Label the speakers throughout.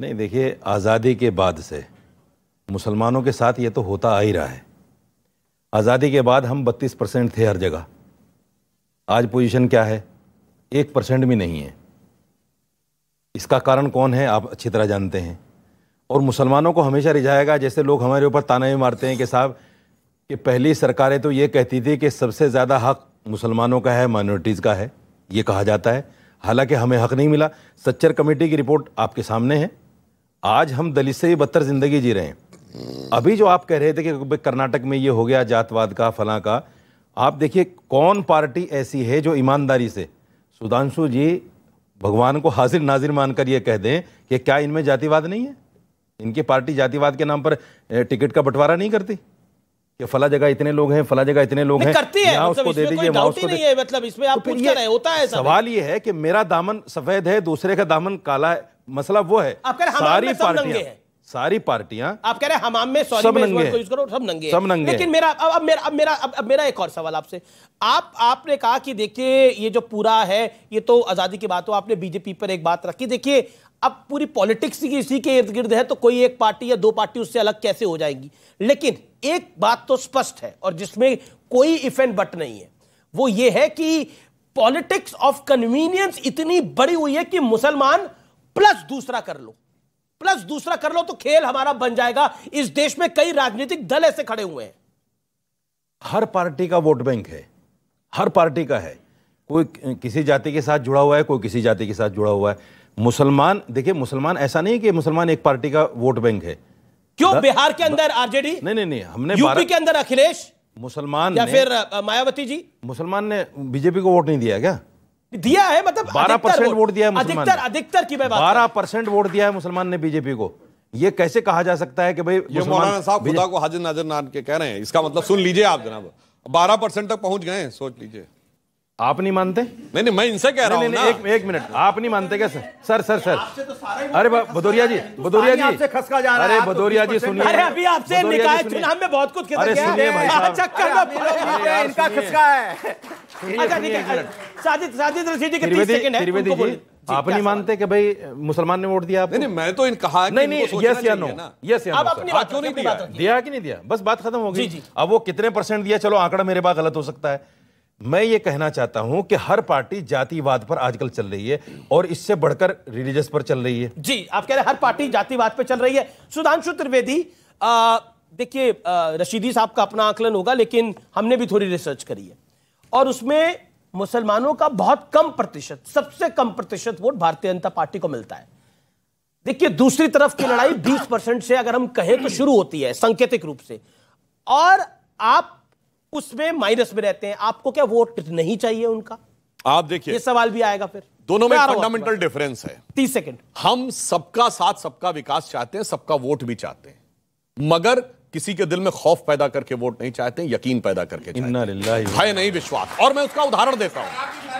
Speaker 1: नहीं देखिए आज़ादी के बाद से मुसलमानों के साथ ये तो होता आ ही रहा है आज़ादी के बाद हम 32 परसेंट थे हर जगह आज पोजीशन क्या है एक परसेंट भी नहीं है इसका कारण कौन है आप अच्छी तरह जानते हैं और मुसलमानों को हमेशा रिझाएगा जैसे लोग हमारे ऊपर ताने भी मारते हैं कि साहब कि पहली सरकारें तो ये कहती थी कि सबसे ज़्यादा हक मुसलमानों का है माइनॉरिटीज़ का है ये कहा जाता है हालांकि हमें हक नहीं मिला सच्चर कमेटी की रिपोर्ट आपके सामने है आज हम दलित से बदतर ज़िंदगी जी रहे हैं अभी जो आप कह रहे थे कि कर्नाटक में ये हो गया जातवाद का फला का आप देखिए कौन पार्टी ऐसी है जो ईमानदारी से सुधांशु जी भगवान को हाजिर नाजिर मानकर ये कह दें कि क्या इनमें जातिवाद नहीं है इनकी पार्टी जातिवाद के नाम पर टिकट का बंटवारा नहीं करती कि फला जगह इतने लोग हैं फला जगह इतने लोग हैं करती है मतलब उसको दे दीजिए उसको मतलब इसमें आप तो पूछ रहे होता है सवाल ये है कि मेरा दामन सफेद है दूसरे का दामन काला है मसला वो है आप कह रहे सारी पार्टियां सारी पार्टियां
Speaker 2: आप कह रहे हैं हमाम में सॉरी सब नंगे यूज करो सब नंगे सब नंगे लेकिन मेरा अब अब मेरा अब मेरा अब, अब मेरा एक और सवाल आपसे आप आपने कहा कि देखिए ये जो पूरा है ये तो आज़ादी की बात हो आपने बीजेपी पर एक बात रखी देखिए अब पूरी पॉलिटिक्स की इसी के इर्द गिर्द है तो कोई एक पार्टी या दो पार्टी उससे अलग कैसे हो जाएगी लेकिन एक बात तो स्पष्ट है और जिसमें कोई इफेंट बट नहीं है वो ये है कि पॉलिटिक्स ऑफ कन्वीनियंस इतनी बड़ी हुई है कि मुसलमान प्लस दूसरा कर लो प्लस दूसरा कर लो तो खेल हमारा बन जाएगा इस देश में कई राजनीतिक दल ऐसे खड़े हुए
Speaker 1: हैं हर पार्टी का वोट बैंक है हर पार्टी का है कोई किसी जाति के साथ जुड़ा हुआ है कोई किसी जाति के साथ जुड़ा हुआ है मुसलमान देखिए मुसलमान ऐसा नहीं कि मुसलमान एक पार्टी का वोट बैंक है क्यों बिहार के अंदर आरजेडी नहीं नहीं नहीं हमने यूपी के अंदर अखिलेश मुसलमान या फिर मायावती जी मुसलमान ने बीजेपी को वोट नहीं दिया क्या दिया है मतलब बारह परसेंट वोट दिया है अधिकतर अधिकतर की बारह परसेंट वोट दिया है मुसलमान ने बीजेपी को ये कैसे कहा जा सकता है कि भाई ये मौलाना साहब खुदा को हाजिर नाजर नान के कह
Speaker 3: रहे हैं इसका मतलब सुन लीजिए आप जनाब बारह परसेंट तक पहुंच गए सोच लीजिए आप नहीं मानते
Speaker 1: नहीं नहीं मैं इनसे कह रहा हूँ एक, एक मिनट आप नहीं मानते क्या सर सर सर सर
Speaker 2: तो अरे
Speaker 1: भदौरिया जी भदौरिया जी अरे तो भदौरिया जी सुनिए अरे अभी आपसे निकाय चुनाव
Speaker 2: में बहुत कुछ अरे सुनिए भाई अच्छा, इनका खसका है
Speaker 1: आप नहीं मानते कि भाई मुसलमान ने वोट दिया आपको? नहीं नहीं मैं तो इन कहा नहीं नहीं यस या नो यस या नो अपनी बात क्यों नहीं दिया दिया कि नहीं दिया बस बात खत्म हो गई अब वो कितने परसेंट दिया चलो आंकड़ा मेरे पास गलत हो सकता है मैं ये कहना चाहता हूं कि हर पार्टी जातिवाद पर आजकल चल रही है और इससे बढ़कर रिलीजियस पर चल रही है जी आप कह रहे हैं हर पार्टी जातिवाद पर चल रही है सुधांशु त्रिवेदी देखिए रशीदी
Speaker 2: साहब का अपना आकलन होगा लेकिन हमने भी थोड़ी रिसर्च करी है और उसमें मुसलमानों का बहुत कम प्रतिशत सबसे कम प्रतिशत वोट भारतीय जनता पार्टी को मिलता है देखिए दूसरी तरफ की लड़ाई 20 परसेंट से अगर हम कहें तो शुरू होती है सांकेतिक रूप से और आप उसमें माइनस में रहते हैं आपको क्या वोट नहीं चाहिए उनका
Speaker 3: आप देखिए ये सवाल
Speaker 2: भी आएगा फिर दोनों में फंडामेंटल
Speaker 3: डिफरेंस है तीस सेकंड हम सबका साथ सबका विकास चाहते हैं सबका वोट भी चाहते हैं मगर किसी के दिल में खौफ पैदा करके वोट नहीं चाहते यकीन पैदा करके चाहते नहीं विश्वास और मैं उसका उदाहरण देता हूं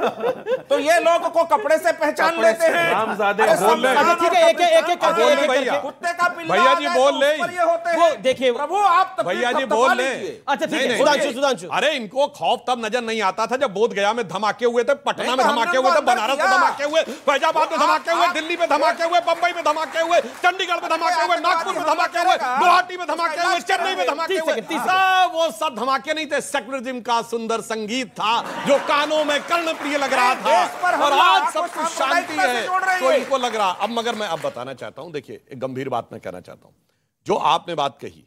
Speaker 2: तो ये लोग को कपड़े से पहचान लेते हैं ठीक है एक एक एक करके कुत्ते का भैया जी बोल ले
Speaker 3: वो देखिए प्रभु आप भैया जी बोल ले अच्छा ठीक है सुधांशु सुधांशु अरे इनको खौफ तब नजर नहीं आता था जब बोध गया में धमाके हुए थे पटना में तो धमाके हुए थे बनारस में धमाके हुए फैजाबाद में धमाके हुए दिल्ली में धमाके हुए बंबई में धमाके हुए चंडीगढ़ में धमाके हुए नागपुर में धमाके हुए गुवाहाटी में धमाके हुए चेन्नई में धमाके हुए हाँ, वो सब धमाके नहीं थे सेक्युलरिज्म का सुंदर संगीत था जो कानों में कर्णप्रिय ये लग रहा था और आज सब कुछ शांति है तो इनको लग रहा अब मगर मैं अब बताना चाहता हूं देखिए एक गंभीर बात मैं कहना चाहता हूं जो आपने बात कही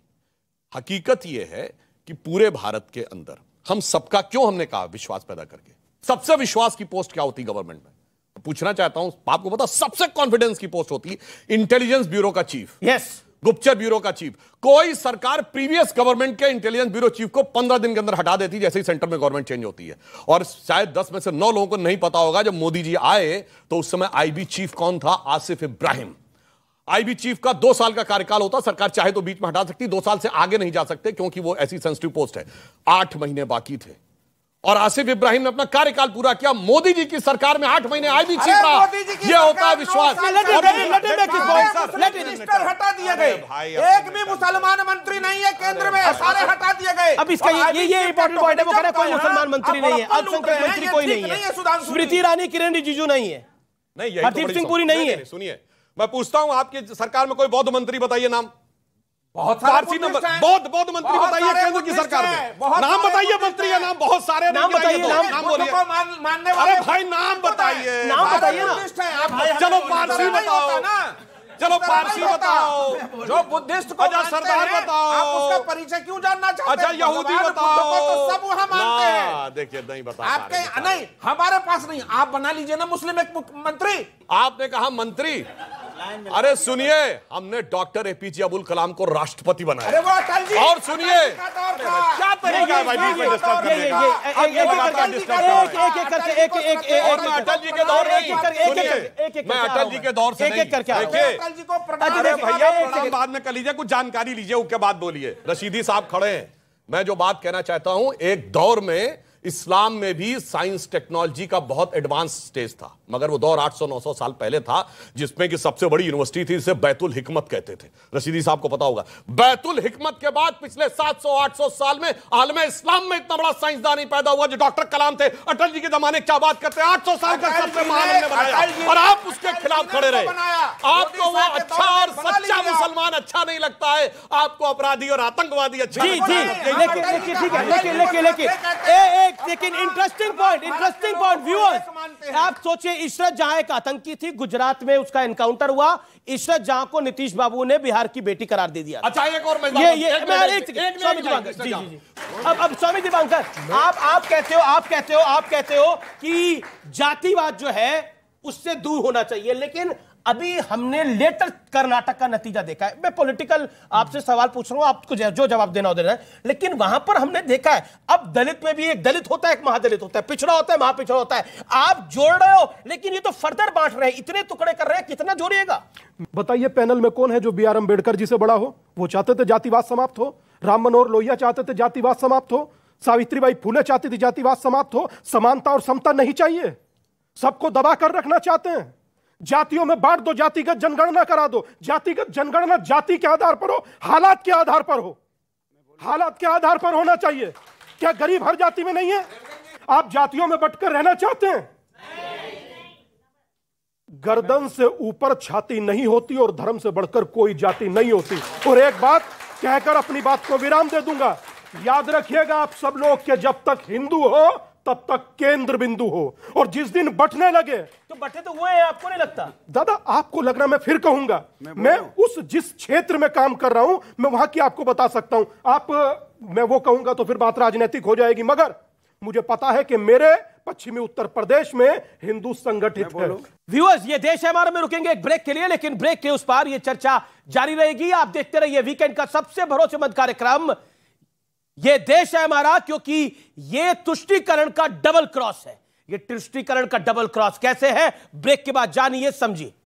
Speaker 3: हकीकत ये है कि पूरे भारत के अंदर हम सबका क्यों हमने कहा विश्वास पैदा करके सबसे विश्वास की पोस्ट क्या होती गवर्नमेंट में तो पूछना चाहता हूं आपको पता सबसे कॉन्फिडेंस की पोस्ट होती इंटेलिजेंस ब्यूरो का चीफ यस yes. गुप्तचर ब्यूरो का चीफ कोई सरकार प्रीवियस गवर्नमेंट के इंटेलिजेंस ब्यूरो चीफ को पंद्रह दिन के अंदर हटा देती जैसे ही सेंटर में गवर्नमेंट चेंज होती है और शायद दस में से नौ लोगों को नहीं पता होगा जब मोदी जी आए तो उस समय आईबी चीफ कौन था आसिफ इब्राहिम आईबी चीफ का दो साल का कार्यकाल होता सरकार चाहे तो बीच में हटा सकती दो साल से आगे नहीं जा सकते क्योंकि वो ऐसी सेंसिटिव पोस्ट है आठ महीने बाकी थे और आसिफ इब्राहिम ने अपना कार्यकाल पूरा किया मोदी जी की सरकार में आठ महीने आए भी छीन रहा यह होता है विश्वास हटा दिए गए
Speaker 2: एक तो भी मुसलमान मंत्री नहीं है केंद्र में सारे हटा दिए गए अब इसका ये ये इंपॉर्टेंट पॉइंट है कोई मुसलमान मंत्री नहीं है अल्पसंख्यक मंत्री कोई नहीं है स्मृति ईरानी
Speaker 3: किरण रिजिजू नहीं है नहीं तो हरदीप सिंह नहीं है सुनिए मैं पूछता हूँ आपकी सरकार में कोई बौद्ध मंत्री बताइए नाम बहुत सारे नंबर बहुत बहुत मंत्री बताइए केंद्र की सरकार में नाम बताइए मंत्री का नाम बहुत सारे नाम बताइए नाम बोलिए अरे भाई नाम बताइए नाम बताइए ना चलो पारसी बताओ
Speaker 2: चलो पारसी बताओ जो बुद्धिस्ट को अच्छा सरदार बताओ आप उसका परिचय क्यों जानना चाहते अच्छा यहूदी तो बताओ तो सब वहां मानते हैं
Speaker 3: देखिए नहीं बता आपके
Speaker 2: नहीं हमारे पास नहीं आप बना लीजिए ना मुस्लिम एक
Speaker 3: मंत्री आपने कहा मंत्री अरे सुनिए हमने डॉक्टर एपीजे अबुल कलाम को राष्ट्रपति बनाया
Speaker 4: और सुनिए क्या तरीका अटल जी के दौर
Speaker 3: अटल जी के दौर से अरे भैया बाद में कर लीजिए कुछ जानकारी लीजिए उसके बाद बोलिए रशीदी साहब खड़े हैं मैं जो बात कहना चाहता हूं एक दौर में इस्लाम में भी साइंस टेक्नोलॉजी का बहुत एडवांस स्टेज था मगर वो दौर 800-900 साल पहले था जिसमें कि सबसे बड़ी यूनिवर्सिटी थी जिसे बैतुल हिकमत कहते थे रशीदी साहब को पता होगा बैतुल हिकमत के बाद पिछले 700-800 साल में आलम इस्लाम में इतना बड़ा साइंसदान ही पैदा हुआ जो डॉक्टर कलाम थे अटल जी के जमाने क्या बात करते हैं आठ साल का सबसे महान और आप उसके खिलाफ खड़े रहे
Speaker 4: आपको तो वो अच्छा और सच्चा
Speaker 3: मुसलमान अच्छा नहीं लगता है आपको अपराधी और आतंकवादी अच्छा
Speaker 4: लेकिन लेकिन लेकिन लेकिन
Speaker 2: एक लेकिन interesting point interesting point viewers आप सोचिए इशरत जहां एक आतंकी थी गुजरात में उसका एनकाउंटर हुआ इशरत जहां को नीतीश बाबू ने बिहार की बेटी करार दे दिया अच्छा एक और ये ये स्वामी दीपांकर जी जी अब अब स्वामी दीपांकर आप आप कहते हो आप कहते हो आप कहते हो कि जातिवाद जो है उससे दूर होना चाहिए लेकिन अभी हमने लेटर कर्नाटक का नतीजा देखा है मैं पॉलिटिकल आपसे सवाल पूछ रहा हूं आपको जो जवाब देना हो देना है लेकिन वहां पर हमने देखा है अब दलित में भी एक दलित होता है एक महादलित होता है पिछड़ा होता है महापिछड़ा होता है आप जोड़ रहे हो लेकिन ये तो फर्दर बांट रहे हैं इतने टुकड़े कर रहे हैं कितना जोड़िएगा
Speaker 4: बताइए पैनल में कौन है जो बी आर अम्बेडकर जी से बड़ा हो वो चाहते थे जातिवाद समाप्त हो राम मनोहर लोहिया चाहते थे जातिवाद समाप्त हो सावित्रीबाई फूले चाहती थी जातिवाद समाप्त हो समानता और समता नहीं चाहिए सबको दबा कर रखना चाहते हैं जातियों में बांट दो जातिगत जनगणना करा दो जातिगत जनगणना जाति के आधार पर हो हालात के आधार पर हो हालात के आधार पर होना चाहिए क्या गरीब हर जाति में नहीं है आप जातियों में बटकर रहना चाहते हैं गर्दन से ऊपर छाती नहीं होती और धर्म से बढ़कर कोई जाति नहीं होती और एक बात कहकर अपनी बात को विराम दे दूंगा याद रखिएगा आप सब लोग के जब तक हिंदू हो तब तक केंद्र बिंदु हो और जिस दिन बटने लगे तो बटे तो वो
Speaker 2: है आपको नहीं लगता
Speaker 4: दादा आपको लग रहा मैं फिर कहूंगा मैं, मैं उस जिस क्षेत्र में काम कर रहा हूं मैं वहां की आपको बता सकता हूं आप मैं वो कहूंगा तो फिर बात राजनीतिक हो जाएगी मगर मुझे पता है कि मेरे पश्चिमी उत्तर प्रदेश में हिंदू संगठित है व्यूअर्स ये देश है हमारा में रुकेंगे एक ब्रेक के लिए लेकिन ब्रेक के उस पार ये चर्चा जारी रहेगी आप देखते
Speaker 2: रहिए वीकेंड का सबसे भरोसेमंद कार्यक्रम यह देश है हमारा क्योंकि यह तुष्टिकरण का डबल क्रॉस है यह तुष्टिकरण का डबल क्रॉस कैसे है ब्रेक के बाद जानिए समझिए